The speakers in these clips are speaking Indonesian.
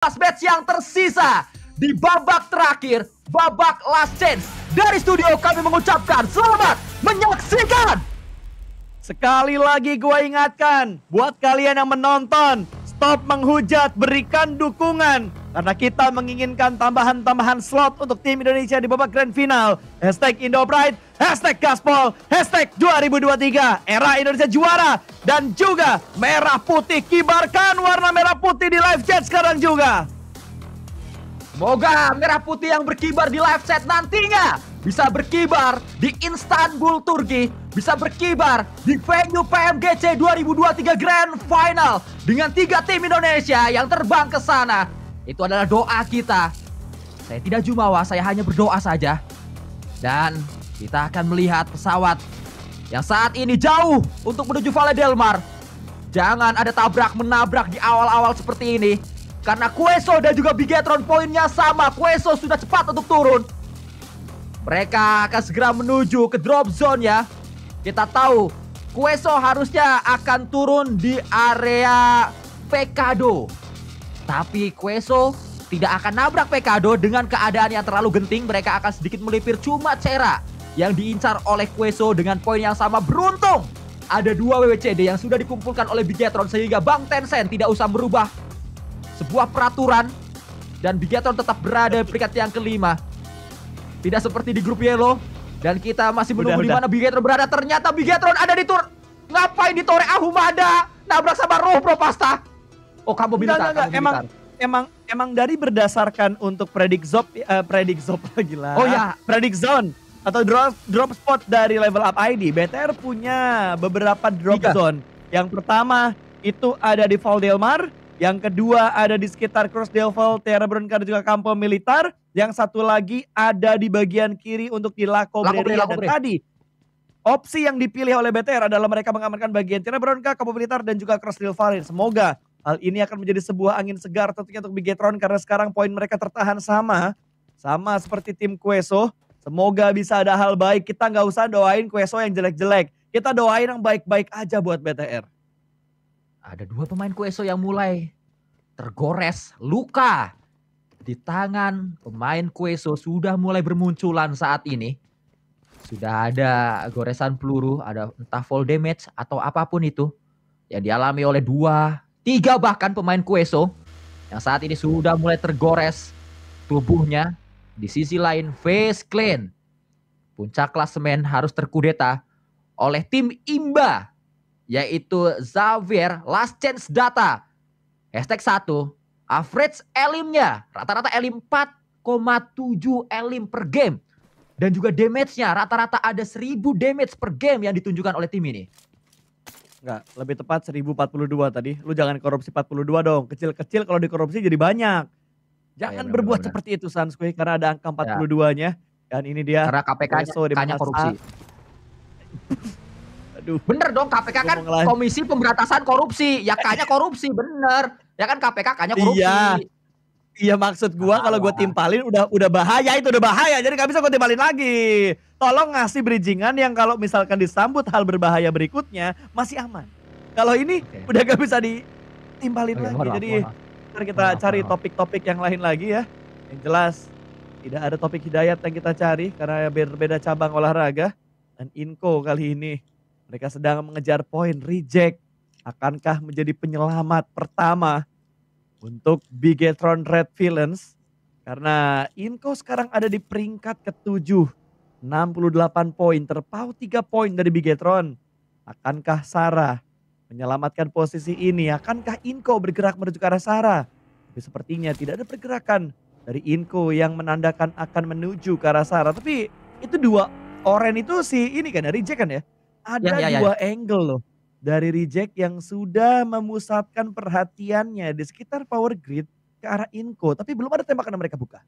Last match yang tersisa di babak terakhir, babak last chance. Dari studio kami mengucapkan selamat menyaksikan. Sekali lagi gue ingatkan, buat kalian yang menonton, stop menghujat, berikan dukungan. Karena kita menginginkan tambahan-tambahan slot untuk tim Indonesia di babak grand final. Hashtag Indo Pride, hashtag Gaspol, hashtag 2023, era Indonesia juara. Dan juga merah putih, kibarkan warna merah putih di live chat sekarang juga. Semoga merah putih yang berkibar di live chat nantinya bisa berkibar di Istanbul, Turki, bisa berkibar di venue PMGC 2023 Grand Final dengan tiga tim Indonesia yang terbang ke sana. Itu adalah doa kita. Saya tidak jumawa, saya hanya berdoa saja. Dan kita akan melihat pesawat yang saat ini jauh untuk menuju Vale Del Jangan ada tabrak menabrak di awal-awal seperti ini. Karena Kueso dan juga Bigetron poinnya sama. Kueso sudah cepat untuk turun. Mereka akan segera menuju ke drop zone ya. Kita tahu Kueso harusnya akan turun di area Pekado. Tapi Kueso tidak akan nabrak Pekado dengan keadaan yang terlalu genting. Mereka akan sedikit melipir cuma Cera yang diincar oleh Kueso dengan poin yang sama beruntung. Ada dua WWCD yang sudah dikumpulkan oleh Bigetron sehingga Bang Tencent tidak usah merubah sebuah peraturan dan Bigetron tetap berada di peringkat yang kelima tidak seperti di grup Yellow. Dan kita masih menunggu di mana Bigetron berada. Ternyata Bigetron ada di tur. Ngapain di Tore Ahumada? Nabrak sama Roh Bro Pasta. Oh, kamu bilang Enggak, enggak, Emang emang emang dari berdasarkan untuk predik zop uh, predik zop lagi lah. Oh ya, predik zone atau drop drop spot dari level up ID. BTR punya beberapa drop Tiga. zone. Yang pertama itu ada di Valdelmar, yang kedua ada di sekitar Cross Vault, Terra dan juga kampung militer. Yang satu lagi ada di bagian kiri untuk di Lako Dan tadi opsi yang dipilih oleh BTR adalah mereka mengamankan bagian Tira Bronka, Cabo Militar, dan juga Cross Farid. Semoga Hal ini akan menjadi sebuah angin segar tentunya untuk Bigetron karena sekarang poin mereka tertahan sama. Sama seperti tim Queso. Semoga bisa ada hal baik. Kita nggak usah doain Queso yang jelek-jelek. Kita doain yang baik-baik aja buat BTR. Ada dua pemain Queso yang mulai tergores. Luka di tangan pemain Queso sudah mulai bermunculan saat ini. Sudah ada goresan peluru, ada entah full damage atau apapun itu yang dialami oleh dua, tiga bahkan pemain Queso yang saat ini sudah mulai tergores tubuhnya. Di sisi lain, Face Clan puncak klasemen harus terkudeta oleh tim Imba yaitu Xavier Last Chance Data. Hashtag 1 Average elimnya rata-rata elim 4,7 elim per game. Dan juga damage-nya rata-rata ada 1000 damage per game yang ditunjukkan oleh tim ini. Enggak, lebih tepat 1042 tadi. Lu jangan korupsi 42 dong. Kecil-kecil kalau dikorupsi jadi banyak. Jangan ya, berbuat seperti itu Sunsquare karena ada angka 42-nya. Iya. Ya. Dan ini dia karena kpk banyak korupsi. Aduh. Bener dong KPK kan Komisi Pemberantasan Korupsi. Ya kayaknya korupsi bener. Ya kan KPK kayaknya korupsi. Iya. Iya maksud gua kalau gua timpalin udah udah bahaya itu udah bahaya jadi gak bisa gua timpalin lagi. Tolong ngasih bridgingan yang kalau misalkan disambut hal berbahaya berikutnya masih aman. Kalau ini okay. udah gak bisa ditimpalin oh, lagi. Maaf, jadi ntar kita maaf, cari topik-topik yang lain lagi ya. Yang jelas tidak ada topik hidayat yang kita cari karena berbeda cabang olahraga. Dan Inko kali ini mereka sedang mengejar poin reject. Akankah menjadi penyelamat pertama untuk Bigetron Red Villains karena Inko sekarang ada di peringkat ketujuh 68 poin terpaut 3 poin dari Bigetron. Akankah Sarah menyelamatkan posisi ini? Akankah Inko bergerak menuju ke arah Sarah? Tapi sepertinya tidak ada pergerakan dari Inko yang menandakan akan menuju ke arah Sarah. Tapi itu dua oren itu sih ini kan dari ya, Jack kan ya? Ada ya, ya, ya dua ya. angle loh dari reject yang sudah memusatkan perhatiannya di sekitar power grid ke arah Inco, tapi belum ada tembakan yang mereka buka.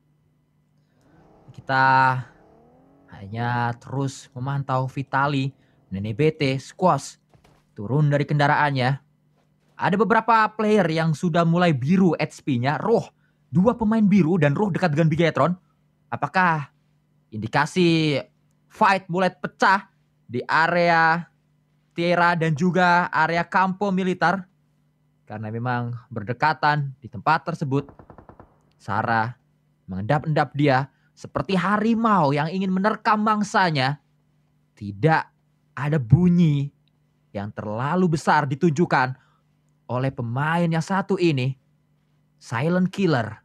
Kita hanya terus memantau Vitali, Nene BT, Squash turun dari kendaraannya. Ada beberapa player yang sudah mulai biru HP-nya, Roh, dua pemain biru dan Roh dekat dengan Bigetron Apakah indikasi fight mulai pecah di area Tierra dan juga area Kampo Militer karena memang berdekatan di tempat tersebut. Sarah mengendap-endap dia seperti harimau yang ingin menerkam mangsanya. Tidak ada bunyi yang terlalu besar ditunjukkan oleh pemain yang satu ini. Silent Killer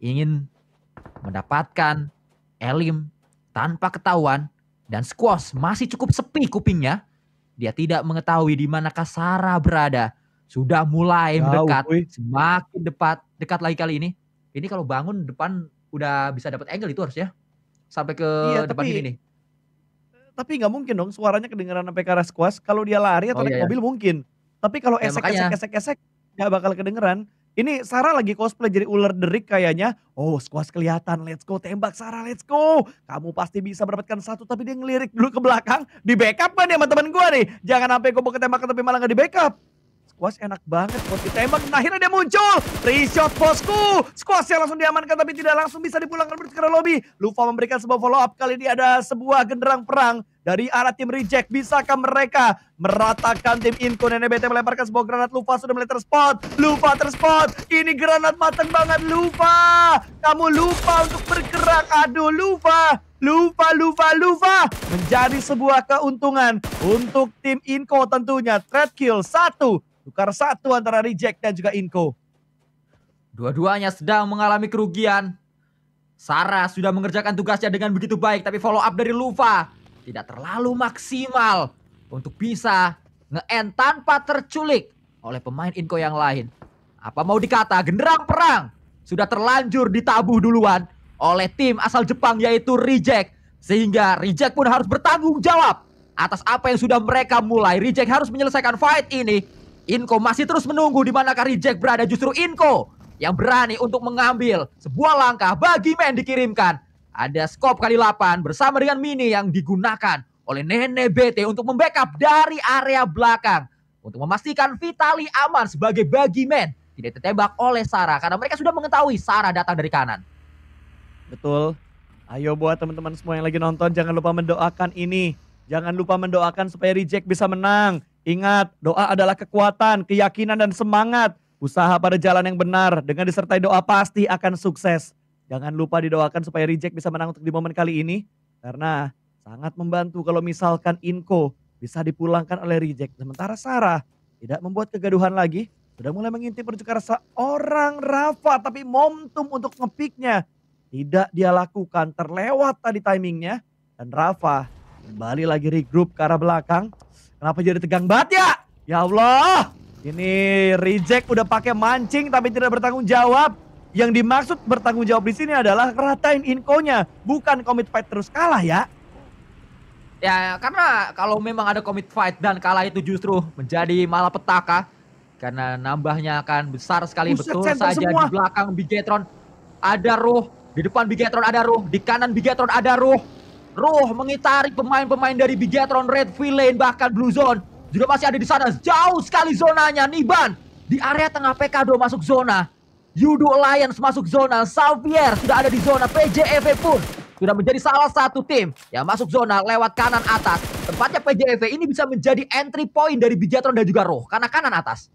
ingin mendapatkan Elim tanpa ketahuan dan squash masih cukup sepi kupingnya. Dia tidak mengetahui di manakah Sarah berada. Sudah mulai Jauh, mendekat, wui. semakin dekat, dekat lagi kali ini. Ini kalau bangun depan udah bisa dapat angle itu harus ya. sampai ke iya, depan tapi, ini Tapi nggak mungkin dong suaranya kedengeran sampai ke arah squash. Kalau dia lari atau oh, naik iya, iya. mobil mungkin. Tapi kalau ya, esek, esek, esek esek esek nggak bakal kedengeran. Ini Sarah lagi cosplay jadi ular derik kayaknya. Oh squash kelihatan, let's go tembak Sarah, let's go. Kamu pasti bisa mendapatkan satu tapi dia ngelirik dulu ke belakang. Di backup kan ya teman-teman gue nih. Jangan sampai gue mau ketembak tapi malah gak di backup. Was enak banget buat ditembak Nah, akhirnya dia muncul. shot bosku. Squash yang langsung diamankan tapi tidak langsung bisa dipulangkan ke lobby. Lupa memberikan sebuah follow up. Kali ini ada sebuah genderang perang dari arah tim reject. Bisakah mereka meratakan tim Inko? NBT melemparkan sebuah granat. Lupa sudah mulai terspot. Lupa terspot. Ini granat matang banget. Lupa. Kamu lupa untuk bergerak. Aduh lupa. Lupa, lupa, lupa menjadi sebuah keuntungan untuk tim Inko tentunya. Threat kill satu Tukar satu antara reject dan juga Inko. Dua-duanya sedang mengalami kerugian. Sarah sudah mengerjakan tugasnya dengan begitu baik, tapi follow up dari Lufa tidak terlalu maksimal untuk bisa nge-end tanpa terculik oleh pemain Inko yang lain. Apa mau dikata, genderang perang sudah terlanjur ditabuh duluan oleh tim asal Jepang yaitu Reject. Sehingga Reject pun harus bertanggung jawab atas apa yang sudah mereka mulai. Reject harus menyelesaikan fight ini Inko masih terus menunggu di mana Rijek berada justru Inko yang berani untuk mengambil sebuah langkah bagi men dikirimkan. Ada skop kali 8 bersama dengan mini yang digunakan oleh Nene BT untuk membackup dari area belakang. Untuk memastikan Vitali aman sebagai bagi men tidak tertembak oleh Sarah karena mereka sudah mengetahui Sarah datang dari kanan. Betul. Ayo buat teman-teman semua yang lagi nonton jangan lupa mendoakan ini. Jangan lupa mendoakan supaya Reject bisa menang. Ingat, doa adalah kekuatan, keyakinan, dan semangat. Usaha pada jalan yang benar dengan disertai doa pasti akan sukses. Jangan lupa didoakan supaya Reject bisa menang untuk di momen kali ini. Karena sangat membantu kalau misalkan Inko bisa dipulangkan oleh Reject. Sementara Sarah tidak membuat kegaduhan lagi. Sudah mulai mengintip menuju seorang Rafa. Tapi momentum untuk ngepiknya tidak dia lakukan. Terlewat tadi timingnya. Dan Rafa kembali lagi regroup ke arah belakang. Kenapa jadi tegang banget ya? Ya Allah. Ini reject udah pakai mancing tapi tidak bertanggung jawab. Yang dimaksud bertanggung jawab di sini adalah ratain nya, bukan commit fight terus kalah ya. Ya, karena kalau memang ada commit fight dan kalah itu justru menjadi malapetaka karena nambahnya akan besar sekali Buset, betul saja semua. di belakang Bigetron ada ruh, di depan Bigetron ada ruh, di kanan Bigetron ada ruh. Roh mengitari pemain-pemain dari Bigetron, Red Villain, bahkan Blue Zone. Juga masih ada di sana. Jauh sekali zonanya. Niban di area tengah PK2 masuk zona. Yudo Alliance masuk zona. Xavier sudah ada di zona. PJEV pun sudah menjadi salah satu tim yang masuk zona lewat kanan atas. Tempatnya PJEV ini bisa menjadi entry point dari Bigetron dan juga Roh karena kanan atas.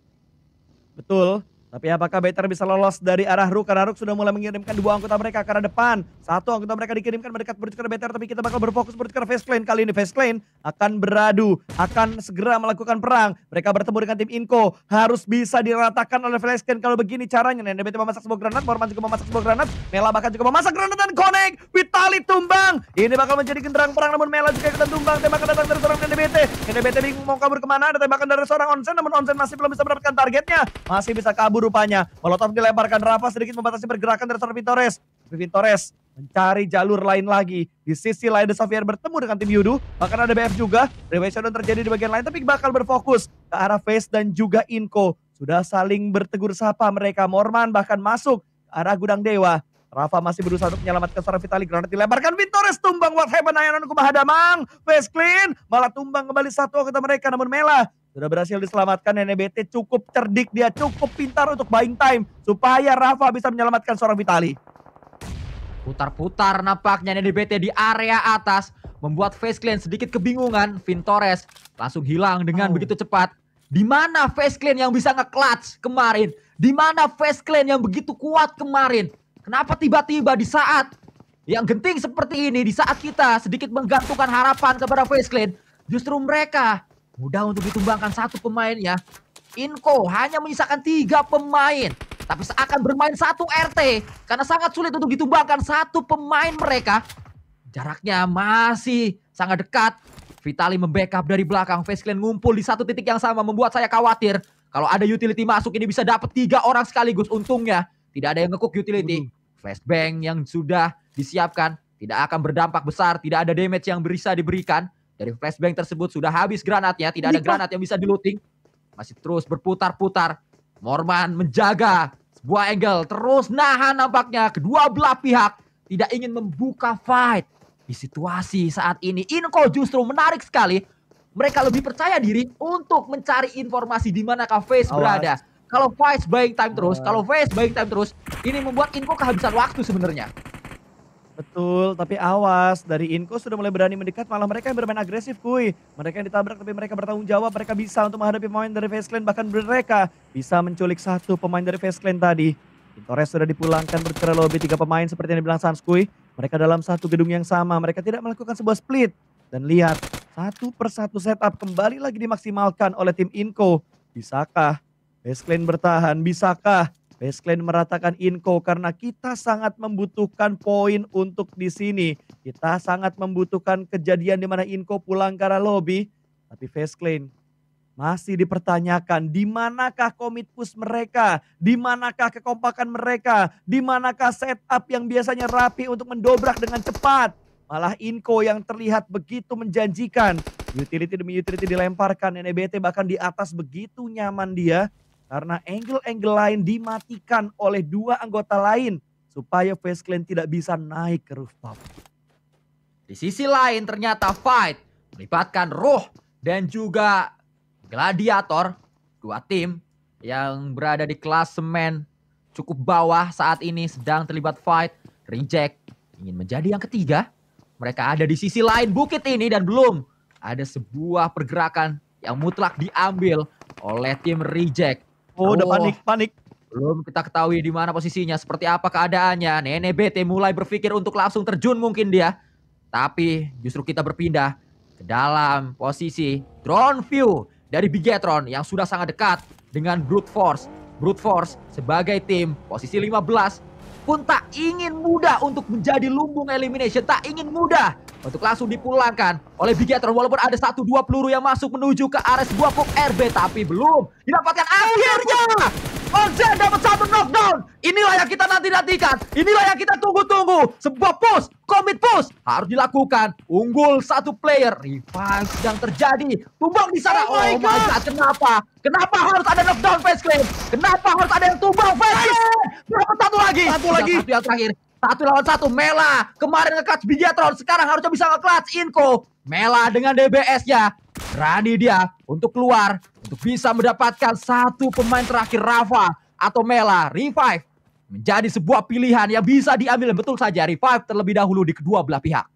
Betul. Tapi apakah Better bisa lolos dari arah Ruk? Karena Ruk sudah mulai mengirimkan dua anggota mereka ke arah depan. Satu anggota mereka dikirimkan mendekat ke Better. Tapi kita bakal berfokus bertukar Face Clan. Kali ini Face Clan akan beradu. Akan segera melakukan perang. Mereka bertemu dengan tim Inko. Harus bisa diratakan oleh Face Clan. Kalau begini caranya. Nenek Better memasak sebuah granat. Borman juga memasak sebuah granat. Mela bahkan juga memasak granat dan connect. Vitali tumbang. Ini bakal menjadi genderang perang. Namun Mela juga ikutan tumbang. Tembakan datang dari seorang Nenek NDBT bingung mau kabur kemana. Ada tembakan dari seorang Onsen. Namun Onsen masih belum bisa mendapatkan targetnya. Masih bisa kabur rupanya. Molotov dilemparkan Rafa sedikit membatasi pergerakan dari Servin Torres. Servin Torres mencari jalur lain lagi. Di sisi lain The Sofian bertemu dengan tim Yudu. Bahkan ada BF juga. Revision terjadi di bagian lain tapi bakal berfokus ke arah Face dan juga Inko. Sudah saling bertegur sapa mereka. Morman bahkan masuk ke arah Gudang Dewa. Rafa masih berusaha untuk menyelamatkan seorang Vitali Granat dilemparkan. Vintores tumbang. What happened? Ayanan mahadamang Face clean. Malah tumbang kembali satu anggota mereka. Namun Mela sudah berhasil diselamatkan NBT e cukup cerdik dia cukup pintar untuk buying time supaya Rafa bisa menyelamatkan seorang Vitali. Putar-putar nampaknya NBT e di area atas membuat face clan sedikit kebingungan. Vintores langsung hilang dengan oh. begitu cepat. Di mana face clan yang bisa nge-clutch kemarin? Di mana face clan yang begitu kuat kemarin? Kenapa tiba-tiba di saat yang genting seperti ini, di saat kita sedikit menggantungkan harapan kepada face clan, justru mereka Mudah untuk ditumbangkan satu pemain ya. Inko hanya menyisakan tiga pemain. Tapi seakan bermain satu RT. Karena sangat sulit untuk ditumbangkan satu pemain mereka. Jaraknya masih sangat dekat. Vitali membackup dari belakang. Face Clan ngumpul di satu titik yang sama. Membuat saya khawatir. Kalau ada utility masuk ini bisa dapat tiga orang sekaligus. Untungnya tidak ada yang ngekuk utility. Flashbang yang sudah disiapkan. Tidak akan berdampak besar. Tidak ada damage yang bisa diberikan. Dari flashbang tersebut sudah habis granatnya, tidak ada iya. granat yang bisa diluting. Masih terus berputar-putar. Morman menjaga sebuah angle, terus nahan nampaknya kedua belah pihak tidak ingin membuka fight. Di situasi saat ini, Inko justru menarik sekali. Mereka lebih percaya diri untuk mencari informasi di manakah Face berada. Kalau Face buying time terus, kalau Face buying time terus, ini membuat Inko kehabisan waktu sebenarnya. Betul, tapi awas dari Inko sudah mulai berani mendekat malah mereka yang bermain agresif kuy. Mereka yang ditabrak tapi mereka bertanggung jawab, mereka bisa untuk menghadapi pemain dari Face Clan bahkan mereka bisa menculik satu pemain dari Face Clan tadi. Torres sudah dipulangkan bergerak lobby tiga pemain seperti yang dibilang Sanskui. Mereka dalam satu gedung yang sama, mereka tidak melakukan sebuah split. Dan lihat, satu persatu setup kembali lagi dimaksimalkan oleh tim Inko. Bisakah Face Clan bertahan? Bisakah Baseline meratakan Inko karena kita sangat membutuhkan poin untuk di sini. Kita sangat membutuhkan kejadian di mana Inko pulang ke arah lobby. Tapi Baseline masih dipertanyakan di manakah komit push mereka, di manakah kekompakan mereka, di manakah setup yang biasanya rapi untuk mendobrak dengan cepat. Malah Inko yang terlihat begitu menjanjikan. Utility demi utility dilemparkan, NBT e bahkan di atas begitu nyaman dia. Karena angle-angle lain dimatikan oleh dua anggota lain supaya Face Clan tidak bisa naik ke rooftop. Di sisi lain ternyata fight melibatkan Roh dan juga Gladiator, dua tim yang berada di klasemen cukup bawah saat ini sedang terlibat fight. Reject ingin menjadi yang ketiga. Mereka ada di sisi lain bukit ini dan belum ada sebuah pergerakan yang mutlak diambil oleh tim Reject. Oh, udah panik, panik. Belum kita ketahui di mana posisinya, seperti apa keadaannya. Nenek BT mulai berpikir untuk langsung terjun mungkin dia. Tapi justru kita berpindah ke dalam posisi drone view dari Bigetron yang sudah sangat dekat dengan Brute Force. Brute Force sebagai tim posisi 15 pun tak ingin mudah untuk menjadi lumbung elimination. Tak ingin mudah untuk langsung dipulangkan oleh Bigatron walaupun ada satu dua peluru yang masuk menuju ke area sebuah kok RB tapi belum didapatkan akhirnya Onze dapat satu knockdown. Inilah yang kita nanti-nantikan. Inilah yang kita tunggu-tunggu. Sebuah push, commit push harus dilakukan. Unggul satu player. Revive sedang terjadi. Tumbang di sana. Oh, my, oh my god. Kenapa? Kenapa harus ada knockdown face claim? Kenapa harus ada yang tumbang face claim? Dapat satu lagi. Satu lagi. Satu yang terakhir. Satu lawan satu, Mela. Kemarin nge-clutch Bigatron, sekarang harusnya bisa nge-clutch Inko. Mela dengan DBS-nya. Berani dia untuk keluar, untuk bisa mendapatkan satu pemain terakhir Rafa atau Mela. Revive menjadi sebuah pilihan yang bisa diambil betul saja. Revive terlebih dahulu di kedua belah pihak.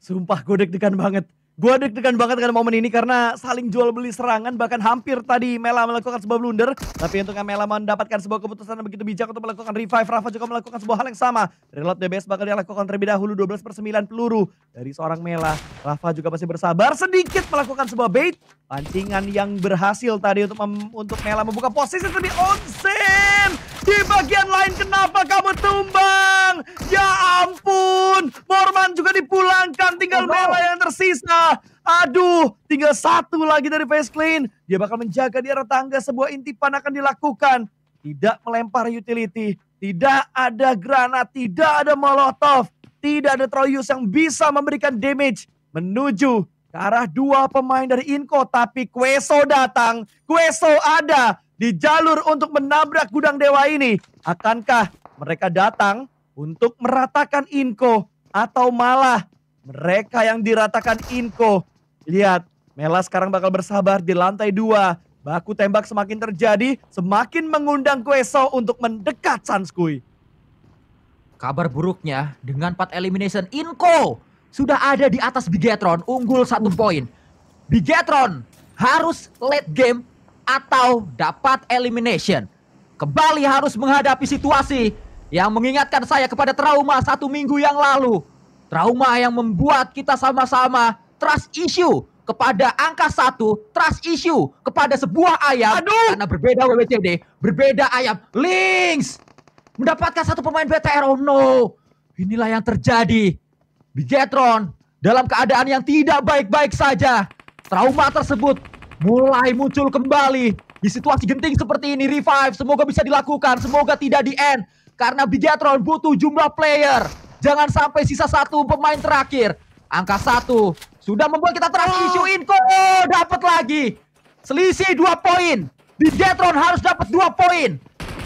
Sumpah gue deg-degan banget. Gue deg-degan banget dengan momen ini karena saling jual beli serangan bahkan hampir tadi Mela melakukan sebuah blunder. Tapi untungnya Mela mendapatkan sebuah keputusan yang begitu bijak untuk melakukan revive. Rafa juga melakukan sebuah hal yang sama. Reload DBS bakal dilakukan terlebih dahulu 12 per 9 peluru dari seorang Mela. Rafa juga masih bersabar sedikit melakukan sebuah bait. Pancingan yang berhasil tadi untuk mem untuk Mela membuka posisi lebih onsen. Di bagian lain kenapa kamu tumbang? Ya ampun, Morman juga dipulangkan tinggal oh, no. Mela yang tersisa. Aduh, tinggal satu lagi dari Face Clean. Dia bakal menjaga di arah tangga sebuah intipan akan dilakukan. Tidak melempar utility, tidak ada granat, tidak ada molotov, tidak ada Troyus yang bisa memberikan damage menuju ke arah dua pemain dari Inko. Tapi Queso datang, Queso ada, di jalur untuk menabrak gudang dewa ini. Akankah mereka datang untuk meratakan Inko atau malah mereka yang diratakan Inko? Lihat, Mela sekarang bakal bersabar di lantai dua. Baku tembak semakin terjadi, semakin mengundang Kueso untuk mendekat Sanskui. Kabar buruknya, dengan 4 elimination, Inko sudah ada di atas Bigetron, unggul satu poin. Bigetron harus late game atau dapat elimination. Kembali harus menghadapi situasi yang mengingatkan saya kepada trauma satu minggu yang lalu. Trauma yang membuat kita sama-sama trust issue kepada angka satu, trust issue kepada sebuah ayam. Aduh. Karena berbeda WWCD, berbeda ayam. Links mendapatkan satu pemain BTR. Oh no, inilah yang terjadi. Bigetron dalam keadaan yang tidak baik-baik saja. Trauma tersebut mulai muncul kembali di situasi genting seperti ini. Revive semoga bisa dilakukan, semoga tidak di end karena Bigatron butuh jumlah player. Jangan sampai sisa satu pemain terakhir. Angka satu sudah membuat kita terang ah. isu Inko oh, dapat lagi. Selisih dua poin. Bigatron harus dapat dua poin.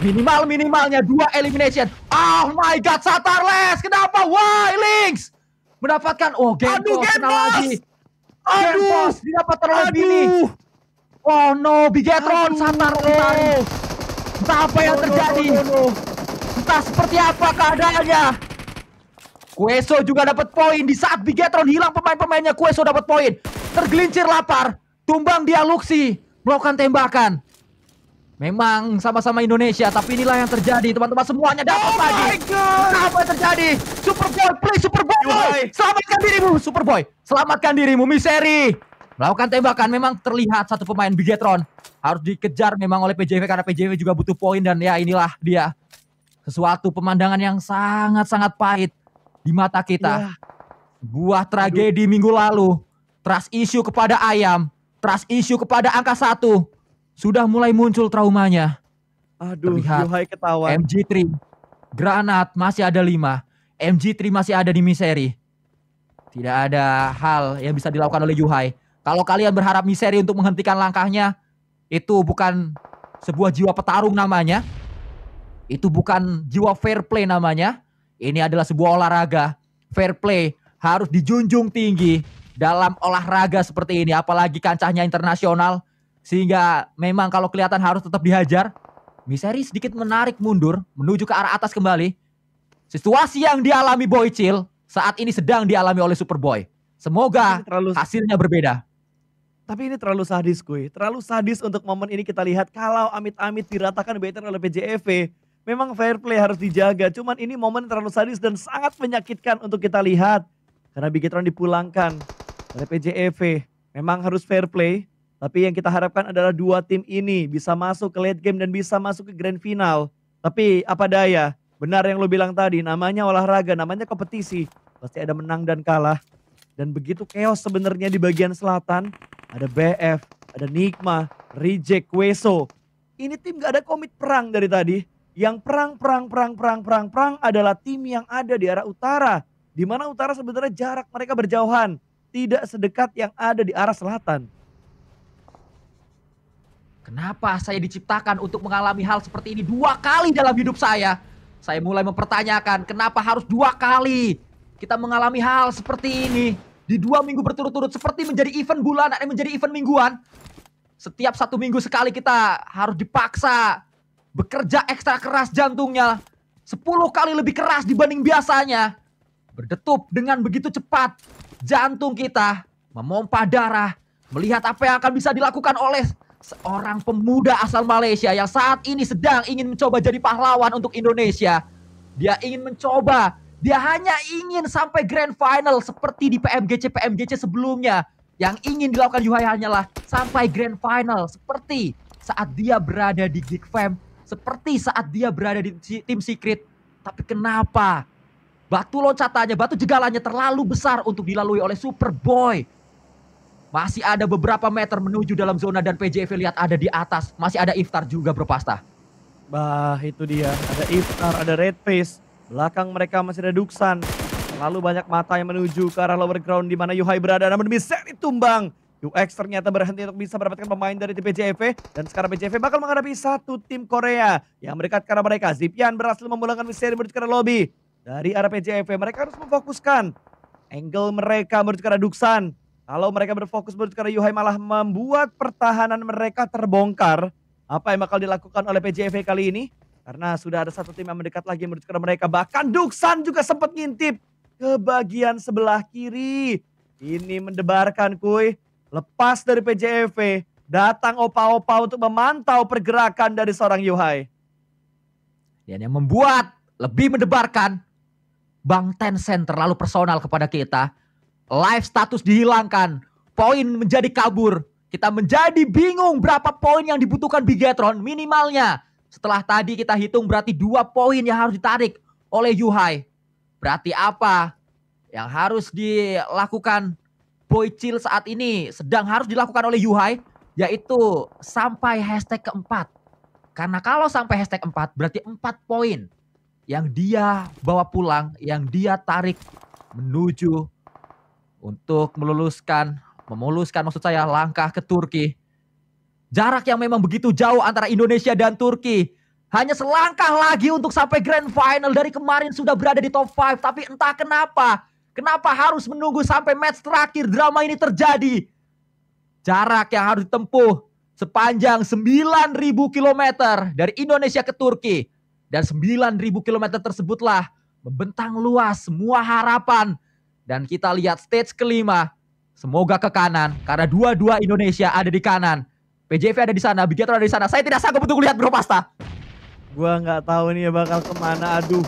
Minimal minimalnya dua elimination. Oh my god, Satarles. Kenapa? Why Links? Mendapatkan oh game Aduh, Genpos. lagi. Aduh, Genpos didapat terlebih dini. Oh no, Bigetron santar Utari. Entah apa yang terjadi. Entah seperti apa keadaannya. Kueso juga dapat poin di saat Bigetron hilang pemain-pemainnya. Kueso dapat poin. Tergelincir lapar. Tumbang dia Luxi melakukan tembakan. Memang sama-sama Indonesia, tapi inilah yang terjadi. Teman-teman semuanya dapat oh lagi. Apa yang terjadi? Superboy, play Superboy. Selamatkan dirimu, Superboy. Selamatkan dirimu, Misery melakukan tembakan memang terlihat satu pemain Bigetron harus dikejar memang oleh PJV karena PJV juga butuh poin dan ya inilah dia sesuatu pemandangan yang sangat-sangat pahit di mata kita. Ya. Buah tragedi Aduh. minggu lalu, trust issue kepada ayam, trust issue kepada angka satu sudah mulai muncul traumanya. Aduh, Terlihat Yohai ketawa. MG3, Granat masih ada lima MG3 masih ada di Miseri. Tidak ada hal yang bisa dilakukan oleh Yuhai. Kalau kalian berharap Miseri untuk menghentikan langkahnya, itu bukan sebuah jiwa petarung namanya. Itu bukan jiwa fair play namanya. Ini adalah sebuah olahraga. Fair play harus dijunjung tinggi dalam olahraga seperti ini. Apalagi kancahnya internasional. Sehingga memang kalau kelihatan harus tetap dihajar. Miseri sedikit menarik mundur menuju ke arah atas kembali. Situasi yang dialami Boy Chill saat ini sedang dialami oleh Superboy. Semoga hasilnya berbeda. Tapi ini terlalu sadis kuy, terlalu sadis untuk momen ini kita lihat kalau amit-amit diratakan better oleh PJFV. E memang fair play harus dijaga, cuman ini momen terlalu sadis dan sangat menyakitkan untuk kita lihat. Karena Bigetron dipulangkan oleh PJFV. E memang harus fair play, tapi yang kita harapkan adalah dua tim ini bisa masuk ke late game dan bisa masuk ke grand final. Tapi apa daya, benar yang lo bilang tadi, namanya olahraga, namanya kompetisi. Pasti ada menang dan kalah. Dan begitu chaos sebenarnya di bagian selatan, ada BF, ada Nikma, Reject Weso. Ini tim gak ada komit perang dari tadi. Yang perang, perang, perang, perang, perang, perang adalah tim yang ada di arah utara. Di mana utara sebenarnya jarak mereka berjauhan. Tidak sedekat yang ada di arah selatan. Kenapa saya diciptakan untuk mengalami hal seperti ini dua kali dalam hidup saya? Saya mulai mempertanyakan kenapa harus dua kali kita mengalami hal seperti ini di dua minggu berturut-turut seperti menjadi event bulanan, dan eh, menjadi event mingguan. Setiap satu minggu sekali kita harus dipaksa bekerja ekstra keras jantungnya. 10 kali lebih keras dibanding biasanya. Berdetup dengan begitu cepat. Jantung kita memompa darah. Melihat apa yang akan bisa dilakukan oleh seorang pemuda asal Malaysia yang saat ini sedang ingin mencoba jadi pahlawan untuk Indonesia. Dia ingin mencoba dia hanya ingin sampai grand final seperti di PMGC PMGC sebelumnya. Yang ingin dilakukan Yuhai hanyalah sampai grand final seperti saat dia berada di Geek Fam, seperti saat dia berada di tim Secret. Tapi kenapa? Batu loncatannya, batu jegalannya terlalu besar untuk dilalui oleh Superboy. Masih ada beberapa meter menuju dalam zona dan PJV lihat ada di atas. Masih ada Iftar juga berpasta. Bah, itu dia. Ada Iftar, ada Red Face. Belakang mereka masih ada Duksan. Lalu banyak mata yang menuju ke arah lower ground di mana Yuhai berada. Namun demi seri tumbang. UX ternyata berhenti untuk bisa mendapatkan pemain dari TPJV dan sekarang PJV bakal menghadapi satu tim Korea yang mendekat karena mereka. Zipian berhasil memulangkan misteri menuju ke arah lobby. Dari arah PJV mereka harus memfokuskan angle mereka menuju ke arah Duksan. Kalau mereka berfokus menuju ke arah Yuhai malah membuat pertahanan mereka terbongkar. Apa yang bakal dilakukan oleh PJV kali ini? Karena sudah ada satu tim yang mendekat lagi menuju ke mereka. Bahkan Duksan juga sempat ngintip ke bagian sebelah kiri. Ini mendebarkan kuy. Lepas dari PJFV. Datang opa-opa untuk memantau pergerakan dari seorang Yuhai. Dan yang membuat lebih mendebarkan. Bang Tencent terlalu personal kepada kita. Live status dihilangkan. Poin menjadi kabur. Kita menjadi bingung berapa poin yang dibutuhkan Bigetron minimalnya setelah tadi kita hitung berarti dua poin yang harus ditarik oleh Yuhai. Berarti apa yang harus dilakukan Boycil saat ini sedang harus dilakukan oleh Yuhai yaitu sampai hashtag keempat. Karena kalau sampai hashtag empat berarti empat poin yang dia bawa pulang, yang dia tarik menuju untuk meluluskan, memuluskan maksud saya langkah ke Turki Jarak yang memang begitu jauh antara Indonesia dan Turki. Hanya selangkah lagi untuk sampai grand final. Dari kemarin sudah berada di top 5. Tapi entah kenapa. Kenapa harus menunggu sampai match terakhir drama ini terjadi. Jarak yang harus ditempuh sepanjang 9.000 km dari Indonesia ke Turki. Dan 9.000 km tersebutlah membentang luas semua harapan. Dan kita lihat stage kelima. Semoga ke kanan karena dua-dua Indonesia ada di kanan. PJV ada di sana, Bigator ada di sana. Saya tidak sanggup untuk lihat Bro Pasta. Gua nggak tahu nih ya bakal kemana. Aduh,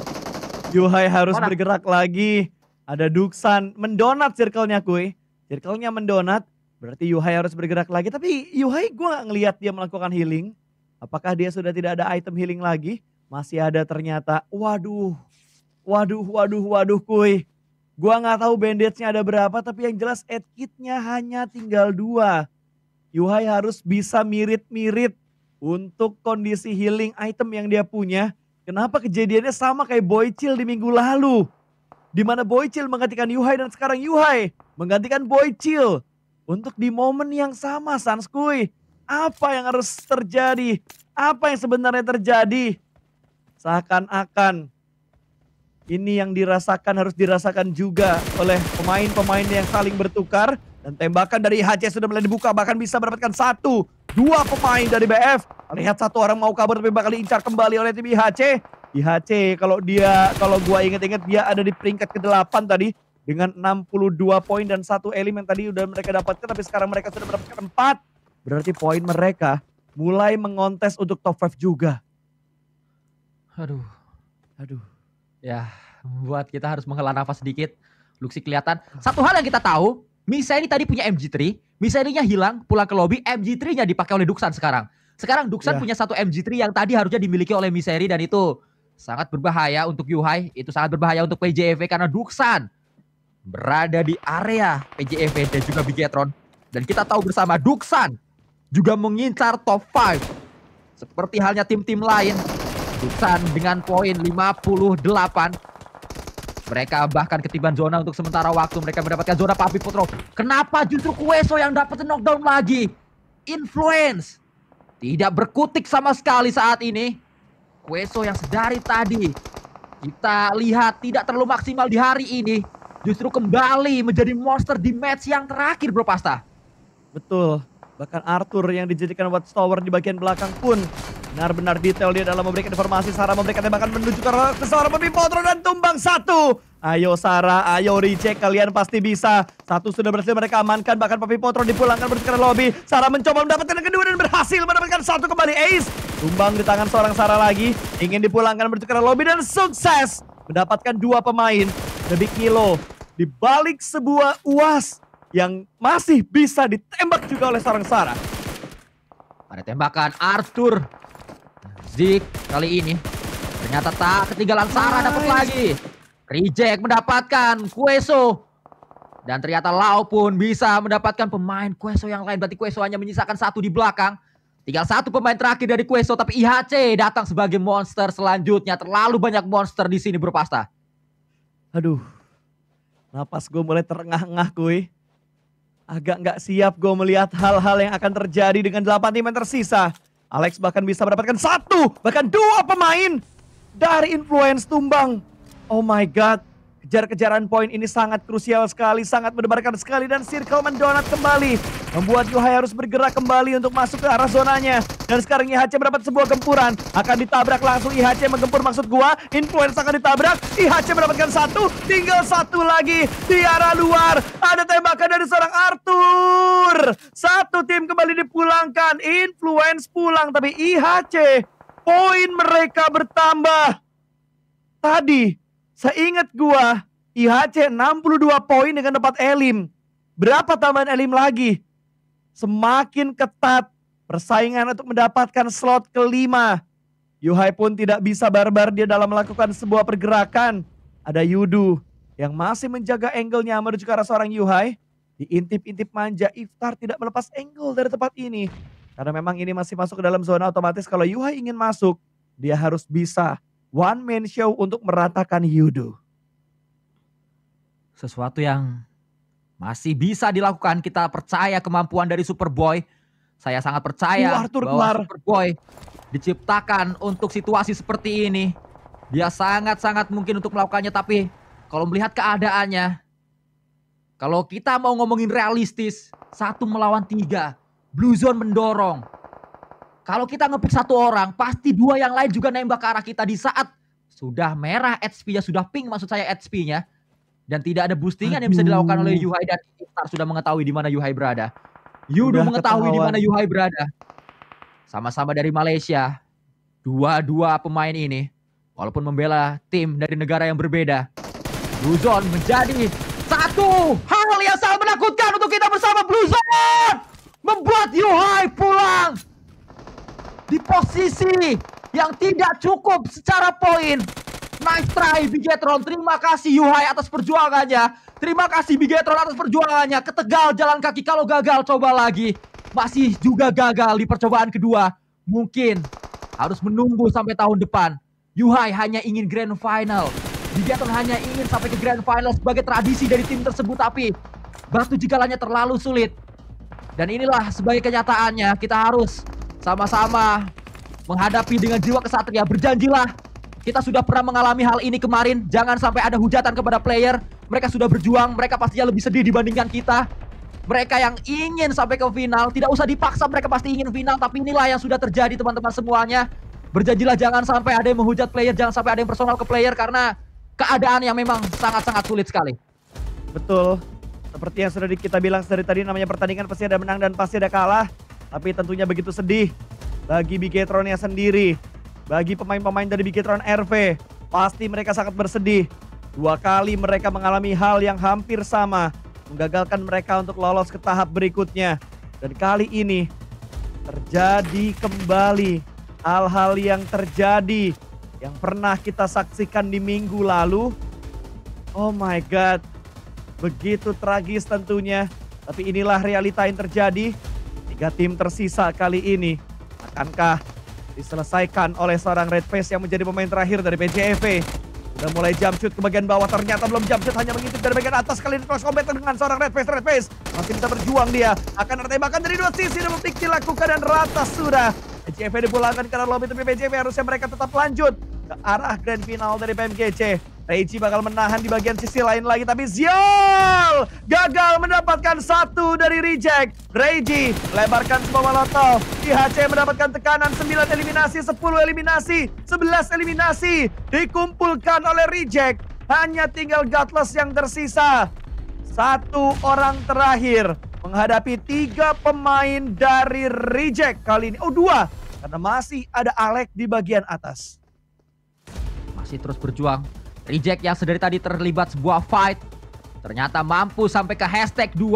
Yuhai harus Mana? bergerak lagi. Ada Duksan mendonat circle-nya kuy. Circle-nya mendonat. Berarti Yuhai harus bergerak lagi. Tapi Yuhai gue gak ngeliat dia melakukan healing. Apakah dia sudah tidak ada item healing lagi? Masih ada ternyata. Waduh, waduh, waduh, waduh kuy. Gua nggak tahu bandage-nya ada berapa, tapi yang jelas ad kit-nya hanya tinggal dua. Yuhai harus bisa mirip-mirip untuk kondisi healing item yang dia punya. Kenapa kejadiannya sama kayak Boycil di minggu lalu? di mana Boycil menggantikan Yuhai dan sekarang Yuhai menggantikan Boycil untuk di momen yang sama Sanskui. Apa yang harus terjadi? Apa yang sebenarnya terjadi? Seakan-akan ini yang dirasakan harus dirasakan juga oleh pemain-pemain yang saling bertukar dan tembakan dari HC sudah mulai dibuka. Bahkan bisa mendapatkan satu, dua pemain dari BF. Lihat satu orang mau kabur tapi bakal diincar kembali oleh tim IHC. IHC kalau dia, kalau gua inget-inget dia ada di peringkat ke-8 tadi. Dengan 62 poin dan satu elemen tadi udah mereka dapatkan. Tapi sekarang mereka sudah mendapatkan empat. Berarti poin mereka mulai mengontes untuk top 5 juga. Aduh. Aduh. Ya, buat kita harus menghela nafas sedikit. Luxi kelihatan. Satu hal yang kita tahu, Misa ini tadi punya MG3, Misa ini hilang, pulang ke lobby, MG3-nya dipakai oleh Duksan sekarang. Sekarang Duksan yeah. punya satu MG3 yang tadi harusnya dimiliki oleh Miseri dan itu sangat berbahaya untuk Yuhai, itu sangat berbahaya untuk PJFV karena Duksan berada di area PJFV dan juga Bigetron. Dan kita tahu bersama Duksan juga mengincar top 5. Seperti halnya tim-tim lain, Duksan dengan poin 58 mereka bahkan ketiban zona untuk sementara waktu. Mereka mendapatkan zona Papi Putro. Kenapa justru Kueso yang dapat knockdown lagi? Influence. Tidak berkutik sama sekali saat ini. Kueso yang sedari tadi. Kita lihat tidak terlalu maksimal di hari ini. Justru kembali menjadi monster di match yang terakhir bro Pasta. Betul. Bahkan Arthur yang dijadikan watchtower di bagian belakang pun benar-benar detail dia dalam memberikan informasi. Sarah memberikan tembakan menuju ke seorang pemimpin dan tumbang satu. Ayo Sarah, ayo reject, kalian pasti bisa. Satu sudah berhasil mereka amankan, bahkan Papi Potro dipulangkan menuju ke lobby. Sarah mencoba mendapatkan yang kedua dan berhasil mendapatkan satu kembali Ace. Tumbang di tangan seorang Sarah lagi, ingin dipulangkan menuju ke lobby dan sukses. Mendapatkan dua pemain, lebih kilo. Di balik sebuah uas yang masih bisa ditembak juga oleh seorang Sarah. Ada tembakan Arthur. Zik kali ini ternyata tak ketinggalan Sarah dapat lagi. Reject mendapatkan Kueso. Dan ternyata Lau pun bisa mendapatkan pemain Kueso yang lain. Berarti Kueso hanya menyisakan satu di belakang. Tinggal satu pemain terakhir dari Kueso tapi IHC datang sebagai monster selanjutnya. Terlalu banyak monster di sini berpasta. Aduh. Napas gue mulai terengah-engah kuih. Agak nggak siap gue melihat hal-hal yang akan terjadi dengan 8 tim yang tersisa. Alex bahkan bisa mendapatkan satu, bahkan dua pemain dari influence tumbang. Oh my god. Kejar-kejaran poin ini sangat krusial sekali, sangat mendebarkan sekali dan Circle mendonat kembali. Membuat Yuhai harus bergerak kembali untuk masuk ke arah zonanya. Dan sekarang IHC mendapat sebuah gempuran. Akan ditabrak langsung IHC menggempur maksud gua. Influence akan ditabrak. IHC mendapatkan satu, tinggal satu lagi di arah luar. Ada tembakan dari seorang Arthur. Satu tim kembali dipulangkan. Influence pulang tapi IHC poin mereka bertambah. Tadi Seingat gua IHC 62 poin dengan tempat Elim. Berapa tambahan Elim lagi? Semakin ketat persaingan untuk mendapatkan slot kelima. Yuhai pun tidak bisa barbar dia dalam melakukan sebuah pergerakan. Ada Yudu yang masih menjaga angle-nya menuju ke arah seorang Yuhai. Diintip-intip manja, Iftar tidak melepas angle dari tempat ini. Karena memang ini masih masuk ke dalam zona otomatis kalau Yuhai ingin masuk, dia harus bisa one man show untuk meratakan Yudo. Sesuatu yang masih bisa dilakukan. Kita percaya kemampuan dari Superboy. Saya sangat percaya Arthur bahwa Superboy diciptakan untuk situasi seperti ini. Dia sangat-sangat mungkin untuk melakukannya. Tapi kalau melihat keadaannya. Kalau kita mau ngomongin realistis. Satu melawan tiga. Blue Zone mendorong. Kalau kita ngepick satu orang, pasti dua yang lain juga nembak ke arah kita di saat sudah merah HP-nya, sudah pink maksud saya HP-nya. Dan tidak ada boostingan Aduh. yang bisa dilakukan oleh Yuhai dan Star sudah mengetahui di mana Yuhai berada. Yudo mengetahui di mana Yuhai berada. Sama-sama dari Malaysia. Dua-dua pemain ini walaupun membela tim dari negara yang berbeda. Luzon menjadi satu hal yang sangat menakutkan untuk kita bersama Blue membuat Yuhai pulang di posisi yang tidak cukup secara poin. Nice try Bigetron. Terima kasih Yuhai atas perjuangannya. Terima kasih Bigetron atas perjuangannya. Ketegal jalan kaki kalau gagal coba lagi. Masih juga gagal di percobaan kedua. Mungkin harus menunggu sampai tahun depan. Yuhai hanya ingin grand final. Bigetron hanya ingin sampai ke grand final sebagai tradisi dari tim tersebut tapi batu jikalanya terlalu sulit. Dan inilah sebagai kenyataannya kita harus sama-sama menghadapi dengan jiwa kesatria. Berjanjilah, kita sudah pernah mengalami hal ini kemarin. Jangan sampai ada hujatan kepada player. Mereka sudah berjuang, mereka pastinya lebih sedih dibandingkan kita. Mereka yang ingin sampai ke final, tidak usah dipaksa mereka pasti ingin final. Tapi inilah yang sudah terjadi teman-teman semuanya. Berjanjilah jangan sampai ada yang menghujat player, jangan sampai ada yang personal ke player. Karena keadaan yang memang sangat-sangat sulit sekali. Betul, seperti yang sudah kita bilang dari tadi namanya pertandingan pasti ada menang dan pasti ada kalah. Tapi tentunya begitu sedih bagi Bigetronnya sendiri. Bagi pemain-pemain dari Bigetron RV. Pasti mereka sangat bersedih. Dua kali mereka mengalami hal yang hampir sama. Menggagalkan mereka untuk lolos ke tahap berikutnya. Dan kali ini terjadi kembali hal-hal yang terjadi yang pernah kita saksikan di minggu lalu. Oh my God, begitu tragis tentunya. Tapi inilah realita yang terjadi Tiga tim tersisa kali ini. Akankah diselesaikan oleh seorang Red Face yang menjadi pemain terakhir dari PJFE? Sudah mulai jump shoot ke bagian bawah, ternyata belum jump shoot, hanya mengintip dari bagian atas. Kali ini close combat dengan seorang Red Face, Red Face. Masih bisa berjuang dia, akan ada tembakan dari dua sisi, dan petik dilakukan dan rata sudah. PJFE dipulangkan karena lobby, tapi PJFE harusnya mereka tetap lanjut ke arah grand final dari PMGC. Reiji bakal menahan di bagian sisi lain lagi tapi Zial gagal mendapatkan satu dari reject. Reiji lebarkan semua molotov. IHC mendapatkan tekanan 9 eliminasi, 10 eliminasi, 11 eliminasi dikumpulkan oleh reject. Hanya tinggal Godless yang tersisa. Satu orang terakhir menghadapi tiga pemain dari reject kali ini. Oh dua, karena masih ada Alex di bagian atas. Masih terus berjuang, Reject yang sedari tadi terlibat sebuah fight ternyata mampu sampai ke hashtag 2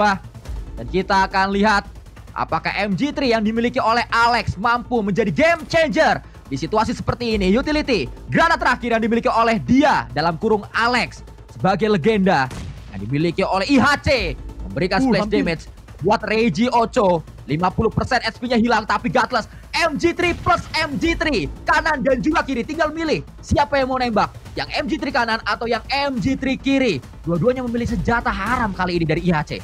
dan kita akan lihat apakah MG3 yang dimiliki oleh Alex mampu menjadi game changer di situasi seperti ini utility granat terakhir yang dimiliki oleh dia dalam kurung Alex sebagai legenda yang dimiliki oleh IHC memberikan uh, splash hampir. damage buat Reiji Ocho 50% SP-nya hilang tapi Gutless MG3 plus MG3 kanan dan juga kiri tinggal milih siapa yang mau nembak yang MG3 kanan atau yang MG3 kiri dua-duanya memilih senjata haram kali ini dari IHC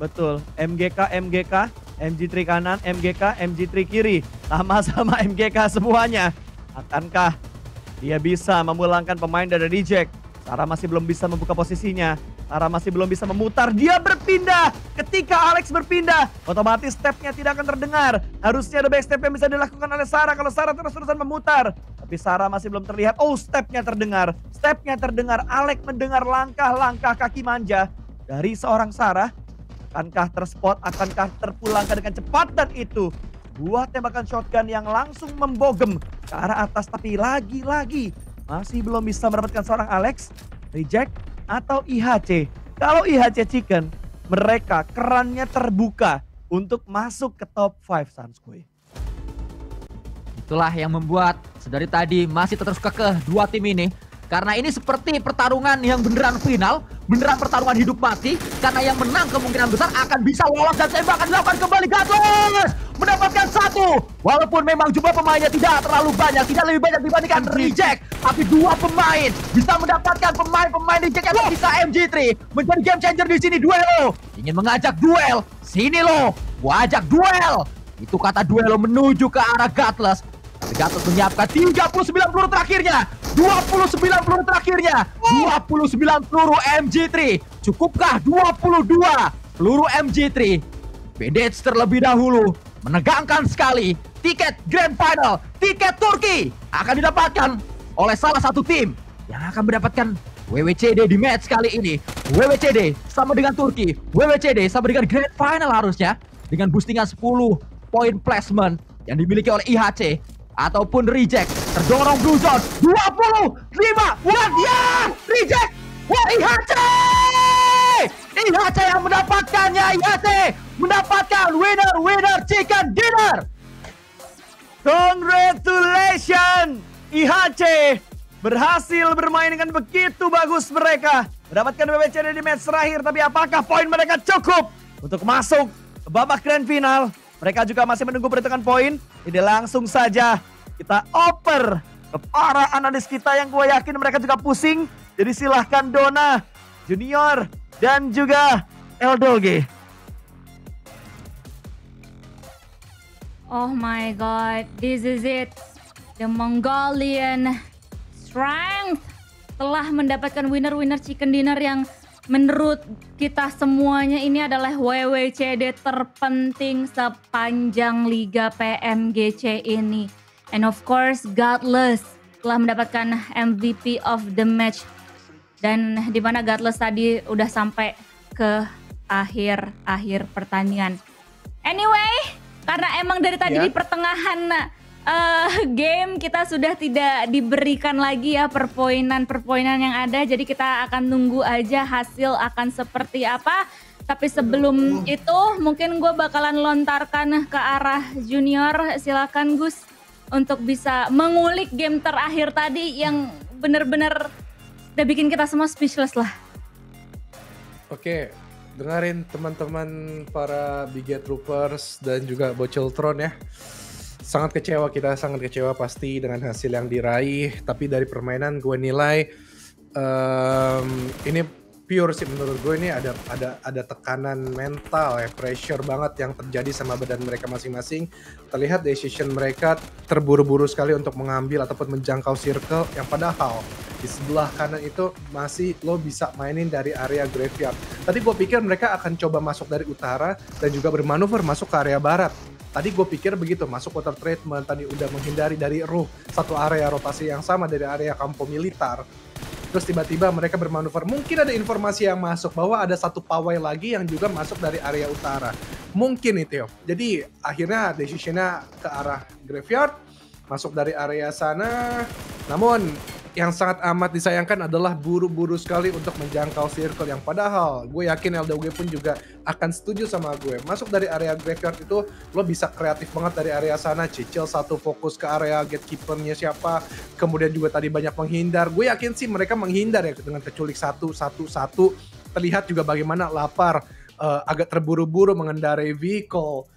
betul MGK MGK MG3 kanan MGK MG3 kiri sama-sama MGK semuanya akankah dia bisa memulangkan pemain dari reject Sarah masih belum bisa membuka posisinya Tara masih belum bisa memutar. Dia berpindah. Ketika Alex berpindah, otomatis stepnya tidak akan terdengar. Harusnya ada step yang bisa dilakukan oleh Sarah kalau Sarah terus-terusan memutar. Tapi Sarah masih belum terlihat. Oh, stepnya terdengar. Stepnya terdengar. Alex mendengar langkah-langkah kaki manja dari seorang Sarah. Akankah terspot? Akankah terpulangkan dengan cepat? Dan itu buah tembakan shotgun yang langsung membogem ke arah atas. Tapi lagi-lagi masih belum bisa mendapatkan seorang Alex. Reject atau IHC. Kalau IHC Chicken, mereka kerannya terbuka untuk masuk ke top 5 Sunsquare. Itulah yang membuat sedari tadi masih terus kekeh dua tim ini karena ini seperti pertarungan yang beneran final, beneran pertarungan hidup mati. Karena yang menang kemungkinan besar akan bisa lolos dan tembakan dilakukan kembali. Gatlos mendapatkan satu. Walaupun memang jumlah pemainnya tidak terlalu banyak, tidak lebih banyak dibandingkan reject. Tapi dua pemain bisa mendapatkan pemain-pemain reject yang bisa MG3. Menjadi game changer di sini duel. Ingin mengajak duel, sini loh. Gua ajak duel. Itu kata duel menuju ke arah Gatlas. Gatot menyiapkan 39 peluru terakhirnya 29 peluru terakhirnya 29 peluru MG3 Cukupkah 22 peluru MG3 Bedets terlebih dahulu Menegangkan sekali Tiket Grand Final Tiket Turki Akan didapatkan oleh salah satu tim Yang akan mendapatkan WWCD di match kali ini WWCD sama dengan Turki WWCD sama dengan Grand Final harusnya Dengan boostingan 10 poin placement yang dimiliki oleh IHC ataupun reject. Terdorong blue zone. 25 5 buat ya reject. Wah IHC. IHC yang mendapatkannya IHC mendapatkan winner winner chicken dinner. Congratulations IHC berhasil bermain dengan begitu bagus mereka. Mendapatkan WWCD di match terakhir tapi apakah poin mereka cukup untuk masuk babak grand final? Mereka juga masih menunggu perhitungan poin ini langsung saja kita oper ke para analis kita yang gue yakin mereka juga pusing. Jadi silahkan Dona, Junior, dan juga Eldoge. Oh my god, this is it. The Mongolian strength telah mendapatkan winner-winner chicken dinner yang menurut kita semuanya ini adalah WWCD terpenting sepanjang Liga PMGC ini. And of course, Godless telah mendapatkan MVP of the match. Dan di mana Godless tadi udah sampai ke akhir-akhir pertandingan. Anyway, karena emang dari tadi yeah. di pertengahan uh, game kita sudah tidak diberikan lagi ya perpoinan-perpoinan yang ada. Jadi kita akan tunggu aja hasil akan seperti apa. Tapi sebelum Aduh. itu mungkin gue bakalan lontarkan ke arah junior. Silakan Gus untuk bisa mengulik game terakhir tadi yang bener-bener udah bikin kita semua speechless lah. Oke, dengerin teman-teman para Biget Troopers dan juga Bocil ya sangat kecewa kita sangat kecewa pasti dengan hasil yang diraih tapi dari permainan gue nilai um, ini pure sih menurut gue ini ada ada ada tekanan mental ya pressure banget yang terjadi sama badan mereka masing-masing terlihat decision mereka terburu-buru sekali untuk mengambil ataupun menjangkau circle yang padahal di sebelah kanan itu masih lo bisa mainin dari area graveyard tadi gue pikir mereka akan coba masuk dari utara dan juga bermanuver masuk ke area barat Tadi gue pikir begitu masuk water treatment, tadi udah menghindari dari ruh satu area rotasi yang sama dari area kampung militer. Terus tiba-tiba mereka bermanuver. Mungkin ada informasi yang masuk bahwa ada satu pawai lagi yang juga masuk dari area utara. Mungkin itu. Jadi akhirnya decisionnya ke arah graveyard, masuk dari area sana. Namun yang sangat amat disayangkan adalah buru-buru sekali untuk menjangkau circle yang padahal gue yakin LDOG pun juga akan setuju sama gue. Masuk dari area graveyard itu lo bisa kreatif banget dari area sana. Cicil satu fokus ke area gatekeepernya siapa. Kemudian juga tadi banyak menghindar. Gue yakin sih mereka menghindar ya dengan keculik satu, satu, satu. Terlihat juga bagaimana lapar. Uh, agak terburu-buru mengendarai vehicle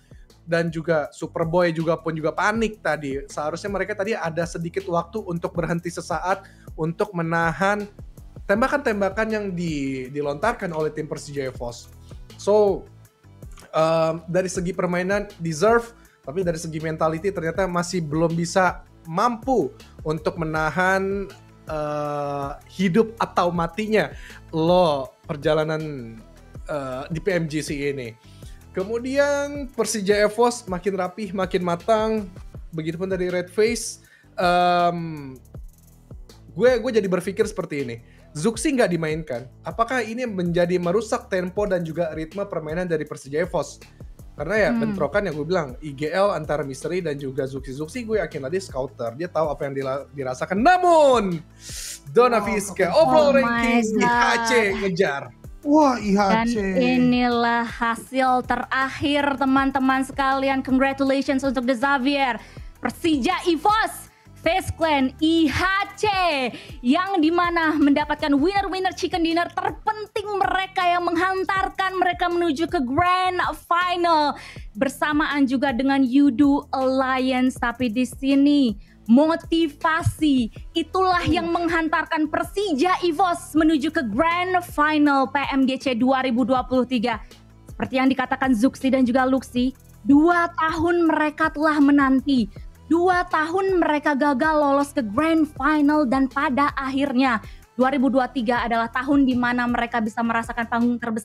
dan juga Superboy juga pun juga panik tadi. Seharusnya mereka tadi ada sedikit waktu untuk berhenti sesaat untuk menahan tembakan-tembakan yang di, dilontarkan oleh tim Persija Evos. So um, dari segi permainan deserve, tapi dari segi mentality ternyata masih belum bisa mampu untuk menahan uh, hidup atau matinya lo perjalanan uh, di PMGC ini. Kemudian Persija Evos makin rapih, makin matang. Begitupun dari Red Face. Um, gue gue jadi berpikir seperti ini. Zuxi nggak dimainkan. Apakah ini menjadi merusak tempo dan juga ritme permainan dari Persija Evos? Karena ya hmm. bentrokan yang gue bilang, IGL antara Misteri dan juga Zuxi. Zuxi gue yakin tadi scouter, dia tahu apa yang dirasakan. Namun, Dona Fiske, oh, overall oh ranking HC ngejar. Wah, IHC. Iya, Dan inilah hasil terakhir teman-teman sekalian. Congratulations untuk The Xavier. Persija Evos Face Clan IHC yang dimana mendapatkan winner-winner chicken dinner terpenting mereka yang menghantarkan mereka menuju ke grand final bersamaan juga dengan Yudu Alliance tapi di sini motivasi. Itulah hmm. yang menghantarkan Persija Evos menuju ke Grand Final PMGC 2023. Seperti yang dikatakan Zuxi dan juga Luxi, dua tahun mereka telah menanti. Dua tahun mereka gagal lolos ke Grand Final dan pada akhirnya 2023 adalah tahun di mana mereka bisa merasakan panggung terbesar